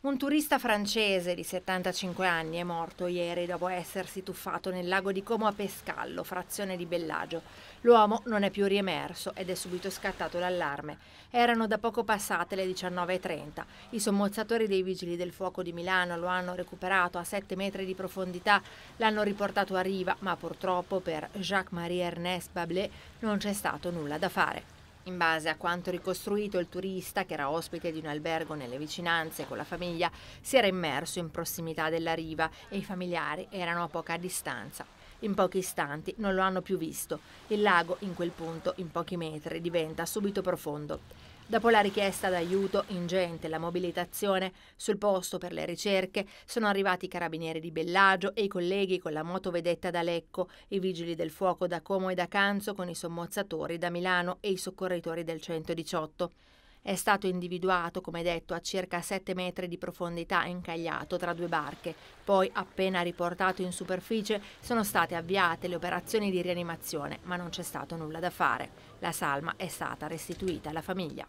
Un turista francese di 75 anni è morto ieri dopo essersi tuffato nel lago di Como a Pescallo, frazione di Bellagio. L'uomo non è più riemerso ed è subito scattato l'allarme. Erano da poco passate le 19.30. I sommozzatori dei vigili del fuoco di Milano lo hanno recuperato a 7 metri di profondità, l'hanno riportato a riva, ma purtroppo per Jacques-Marie Ernest Bablé non c'è stato nulla da fare. In base a quanto ricostruito, il turista, che era ospite di un albergo nelle vicinanze con la famiglia, si era immerso in prossimità della riva e i familiari erano a poca distanza. In pochi istanti non lo hanno più visto. Il lago in quel punto, in pochi metri, diventa subito profondo. Dopo la richiesta d'aiuto ingente, la mobilitazione sul posto per le ricerche, sono arrivati i carabinieri di Bellagio e i colleghi con la moto vedetta da Lecco, i vigili del fuoco da Como e da Canzo con i sommozzatori da Milano e i soccorritori del 118. È stato individuato, come detto, a circa 7 metri di profondità incagliato tra due barche. Poi, appena riportato in superficie, sono state avviate le operazioni di rianimazione, ma non c'è stato nulla da fare. La salma è stata restituita alla famiglia.